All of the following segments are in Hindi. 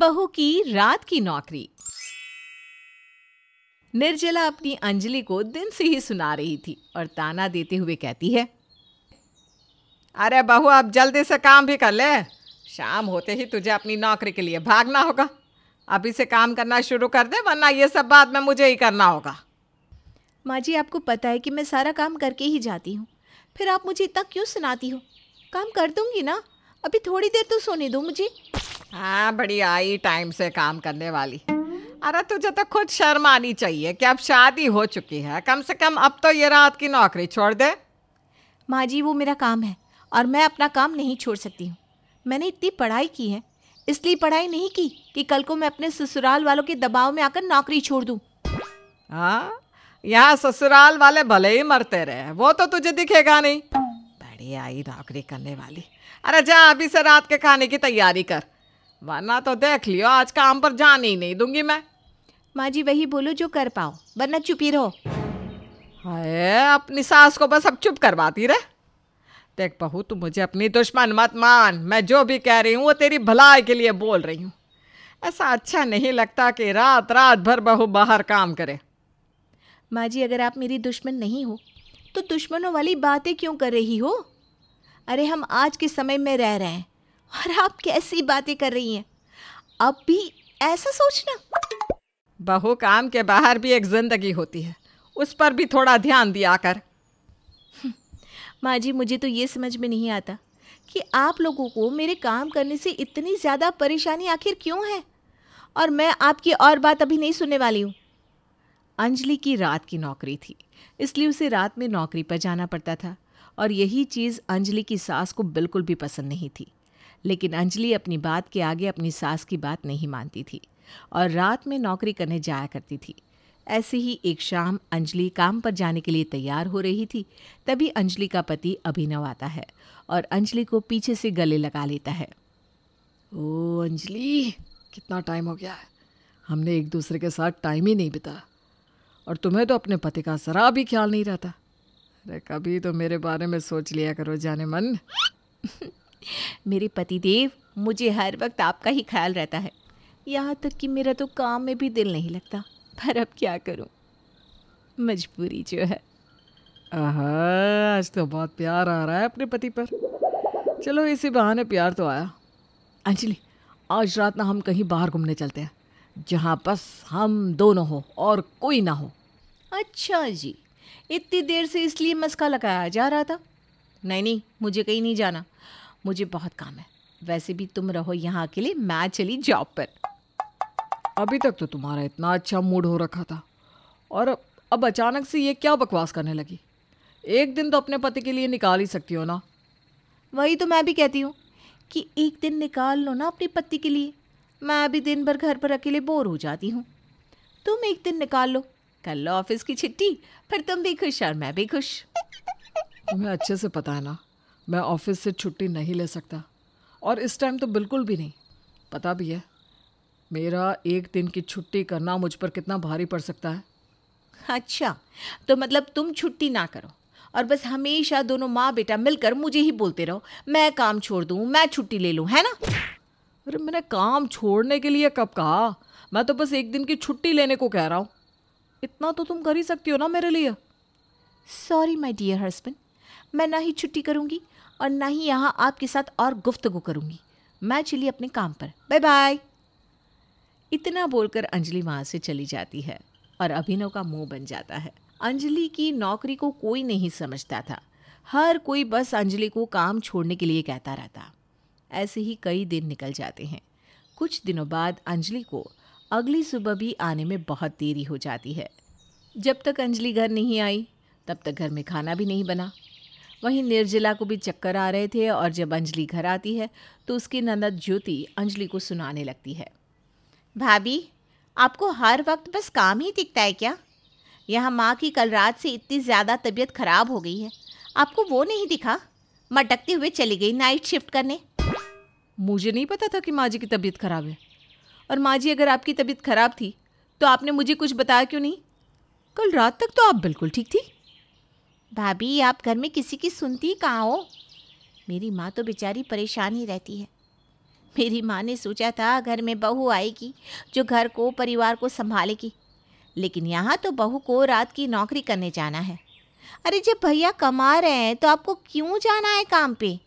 बहू की रात की नौकरी निर्जला अपनी अंजलि को दिन से ही सुना रही थी और ताना देते हुए कहती है अरे बहू आप जल्दी से काम भी कर ले शाम होते ही तुझे अपनी नौकरी के लिए भागना होगा अभी से काम करना शुरू कर दे वरना ये सब बात में मुझे ही करना होगा माँ जी आपको पता है कि मैं सारा काम करके ही जाती हूँ फिर आप मुझे इतना क्यों सुनाती हो काम कर दूंगी ना अभी थोड़ी देर तो सोने दो मुझे हाँ बड़ी आई टाइम से काम करने वाली अरे तुझे तो खुद शर्म आनी चाहिए कि अब शादी हो चुकी है कम से कम अब तो ये रात की नौकरी छोड़ दे माँ जी वो मेरा काम है और मैं अपना काम नहीं छोड़ सकती हूँ मैंने इतनी पढ़ाई की है इसलिए पढ़ाई नहीं की कि कल को मैं अपने ससुराल वालों के दबाव में आकर नौकरी छोड़ दूँ हाँ यहाँ ससुराल वाले भले ही मरते रहे वो तो तुझे दिखेगा नहीं बड़ी आई नौकरी करने वाली अरे जा अभी से रात के खाने की तैयारी कर वरना तो देख लियो आज काम पर जान ही नहीं दूंगी मैं माँ जी वही बोलो जो कर पाओ वरना चुप ही रहो अरे अपनी सास को बस अब चुप करवाती रहे देख बहू तू मुझे अपनी दुश्मन मत मान मैं जो भी कह रही हूँ वो तेरी भलाई के लिए बोल रही हूँ ऐसा अच्छा नहीं लगता कि रात रात भर बहू बाहर काम करे माँ जी अगर आप मेरी दुश्मन नहीं हो तो दुश्मनों वाली बातें क्यों कर रही हो अरे हम आज के समय में रह रहे हैं और आप कैसी बातें कर रही हैं अब भी ऐसा सोचना बहु काम के बाहर भी एक जिंदगी होती है उस पर भी थोड़ा ध्यान दिया कर हम्म, माँ जी मुझे तो ये समझ में नहीं आता कि आप लोगों को मेरे काम करने से इतनी ज़्यादा परेशानी आखिर क्यों है और मैं आपकी और बात अभी नहीं सुनने वाली हूँ अंजलि की रात की नौकरी थी इसलिए उसे रात में नौकरी पर जाना पड़ता था और यही चीज़ अंजलि की सास को बिल्कुल भी पसंद नहीं थी लेकिन अंजलि अपनी बात के आगे अपनी सास की बात नहीं मानती थी और रात में नौकरी करने जाया करती थी ऐसे ही एक शाम अंजलि काम पर जाने के लिए तैयार हो रही थी तभी अंजलि का पति अभिनव आता है और अंजलि को पीछे से गले लगा लेता है ओ अंजलि कितना टाइम हो गया है हमने एक दूसरे के साथ टाइम ही नहीं बिताया और तुम्हें तो अपने पति का जरा भी ख्याल नहीं रहता अरे कभी तो मेरे बारे में सोच लिया करो जाने मन मेरे पतिदेव मुझे हर वक्त आपका ही ख्याल रहता है यहाँ तक कि मेरा तो काम में भी दिल नहीं लगता पर अब क्या करूँ मजबूरी जो है आज तो बहुत प्यार आ रहा है अपने पति पर चलो इसी बहाने प्यार तो आया अंजलि आज रात ना हम कहीं बाहर घूमने चलते हैं जहाँ बस हम दोनों हो और कोई ना हो अच्छा जी इतनी देर से इसलिए मस्का लगाया जा रहा था नहीं नहीं मुझे कहीं नहीं जाना मुझे बहुत काम है वैसे भी तुम रहो यहाँ अकेले मैं चली जॉब पर अभी तक तो तुम्हारा इतना अच्छा मूड हो रखा था और अब, अचानक से ये क्या बकवास करने लगी एक दिन तो अपने पति के लिए निकाल ही सकती हो ना वही तो मैं भी कहती हूँ कि एक दिन निकाल लो ना अपने पति के लिए मैं अभी दिन भर घर पर अकेले बोर हो जाती हूँ तुम एक दिन निकाल लो कर लो ऑफिस की छिट्टी फिर तुम भी खुश और मैं भी खुश तुम्हें अच्छे से पता है ना मैं ऑफिस से छुट्टी नहीं ले सकता और इस टाइम तो बिल्कुल भी नहीं पता भी है मेरा एक दिन की छुट्टी करना मुझ पर कितना भारी पड़ सकता है अच्छा तो मतलब तुम छुट्टी ना करो और बस हमेशा दोनों माँ बेटा मिलकर मुझे ही बोलते रहो मैं काम छोड़ दूँ मैं छुट्टी ले लूँ है ना अरे मैंने काम छोड़ने के लिए कब कहा मैं तो बस एक दिन की छुट्टी लेने को कह रहा हूँ इतना तो तुम कर ही सकती हो ना मेरे लिए सॉरी माई डियर हस्बैंड मैं ना ही छुट्टी करूँगी और ना ही यहाँ आपके साथ और गुफ्तगु करूँगी मैं चली अपने काम पर बाय बाय इतना बोलकर अंजलि वहाँ से चली जाती है और अभिनव का मुंह बन जाता है अंजलि की नौकरी को कोई नहीं समझता था हर कोई बस अंजलि को काम छोड़ने के लिए कहता रहता ऐसे ही कई दिन निकल जाते हैं कुछ दिनों बाद अंजलि को अगली सुबह भी आने में बहुत देरी हो जाती है जब तक अंजलि घर नहीं आई तब तक घर में खाना भी नहीं बना वहीं निर्जला को भी चक्कर आ रहे थे और जब अंजलि घर आती है तो उसकी ननद ज्योति अंजलि को सुनाने लगती है भाभी आपको हर वक्त बस काम ही दिखता है क्या यहाँ माँ की कल रात से इतनी ज़्यादा तबीयत खराब हो गई है आपको वो नहीं दिखा मटकते हुए चली गई नाइट शिफ्ट करने मुझे नहीं पता था कि माँ जी की तबीयत खराब है और माँ जी अगर आपकी तबीयत खराब थी तो आपने मुझे कुछ बताया क्यों नहीं कल रात तक तो आप बिल्कुल ठीक थी भाभी आप घर में किसी की सुनती कहाँ हो मेरी माँ तो बेचारी परेशान ही रहती है मेरी माँ ने सोचा था घर में बहू आएगी जो घर को परिवार को संभालेगी लेकिन यहाँ तो बहू को रात की नौकरी करने जाना है अरे जब भैया कमा रहे हैं तो आपको क्यों जाना है काम पे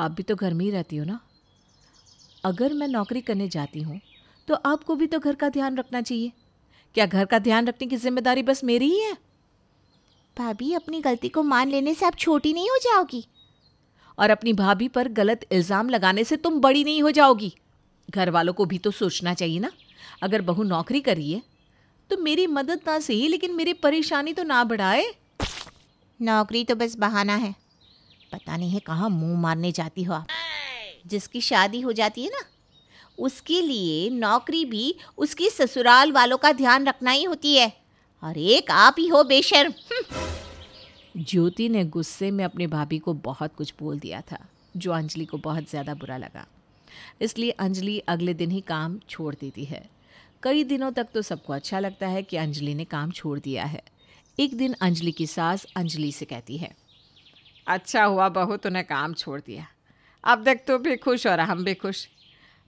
आप भी तो घर में ही रहती हो ना अगर मैं नौकरी करने जाती हूँ तो आपको भी तो घर का ध्यान रखना चाहिए क्या घर का ध्यान रखने की जिम्मेदारी बस मेरी ही है भाभी अपनी गलती को मान लेने से आप छोटी नहीं हो जाओगी और अपनी भाभी पर गलत इल्ज़ाम लगाने से तुम बड़ी नहीं हो जाओगी घर वालों को भी तो सोचना चाहिए ना अगर बहू नौकरी करिए तो मेरी मदद ना सही लेकिन मेरी परेशानी तो ना बढ़ाए नौकरी तो बस बहाना है पता नहीं है कहाँ मुंह मारने जाती हो आप जिसकी शादी हो जाती है ना उसके लिए नौकरी भी उसकी ससुराल वालों का ध्यान रखना ही होती है और एक आप ही हो बेशर्म ज्योति ने गुस्से में अपनी भाभी को बहुत कुछ बोल दिया था जो अंजलि को बहुत ज़्यादा बुरा लगा इसलिए अंजलि अगले दिन ही काम छोड़ देती है कई दिनों तक तो सबको अच्छा लगता है कि अंजलि ने काम छोड़ दिया है एक दिन अंजलि की सास अंजलि से कहती है अच्छा हुआ बहू तूने काम छोड़ दिया अब देख तू भी खुश और हम भी खुश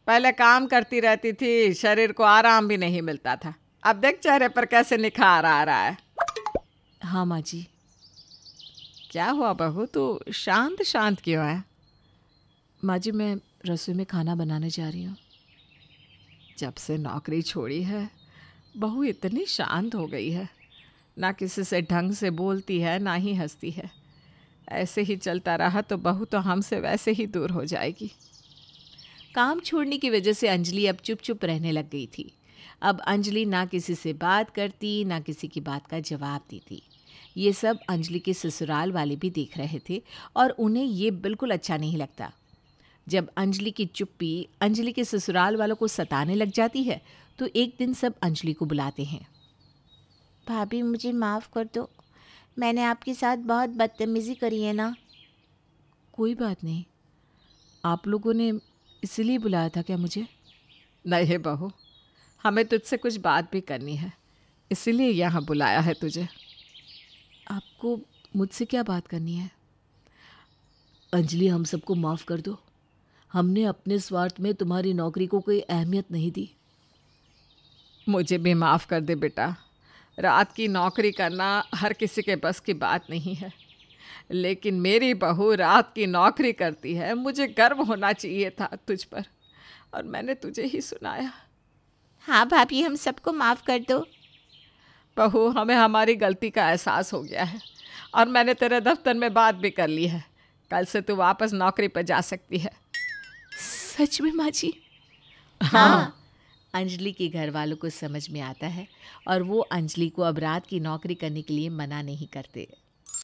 पहले काम करती रहती थी शरीर को आराम भी नहीं मिलता था अब देख चेहरे पर कैसे निखार आ रहा है हाँ माँ जी क्या हुआ बहू तू शांत शांत क्यों है माँ जी मैं रसोई में खाना बनाने जा रही हूँ जब से नौकरी छोड़ी है बहू इतनी शांत हो गई है ना किसी से ढंग से बोलती है ना ही हंसती है ऐसे ही चलता रहा तो बहू तो हमसे वैसे ही दूर हो जाएगी काम छोड़ने की वजह से अंजलि अब चुप चुप रहने लग गई थी अब अंजलि ना किसी से बात करती ना किसी की बात का जवाब देती ये सब अंजलि के ससुराल वाले भी देख रहे थे और उन्हें ये बिल्कुल अच्छा नहीं लगता जब अंजलि की चुप्पी अंजलि के ससुराल वालों को सताने लग जाती है तो एक दिन सब अंजलि को बुलाते हैं भाभी मुझे माफ़ कर दो मैंने आपके साथ बहुत बदतमीज़ी करी है ना कोई बात नहीं आप लोगों ने इसलिए बुलाया था क्या मुझे नहीं बहू हमें तुझसे कुछ बात भी करनी है इसीलिए यहाँ बुलाया है तुझे आपको मुझसे क्या बात करनी है अंजलि हम सबको माफ़ कर दो हमने अपने स्वार्थ में तुम्हारी नौकरी को कोई अहमियत नहीं दी मुझे भी माफ़ कर दे बेटा रात की नौकरी करना हर किसी के बस की बात नहीं है लेकिन मेरी बहू रात की नौकरी करती है मुझे गर्व होना चाहिए था तुझ पर और मैंने तुझे ही सुनाया हाँ भाभी हम सबको माफ़ कर दो बहू हमें हमारी गलती का एहसास हो गया है और मैंने तेरे दफ्तर में बात भी कर ली है कल से तू वापस नौकरी पर जा सकती है सच में माँ जी हाँ अंजलि के घर वालों को समझ में आता है और वो अंजलि को अब रात की नौकरी करने के लिए मना नहीं करते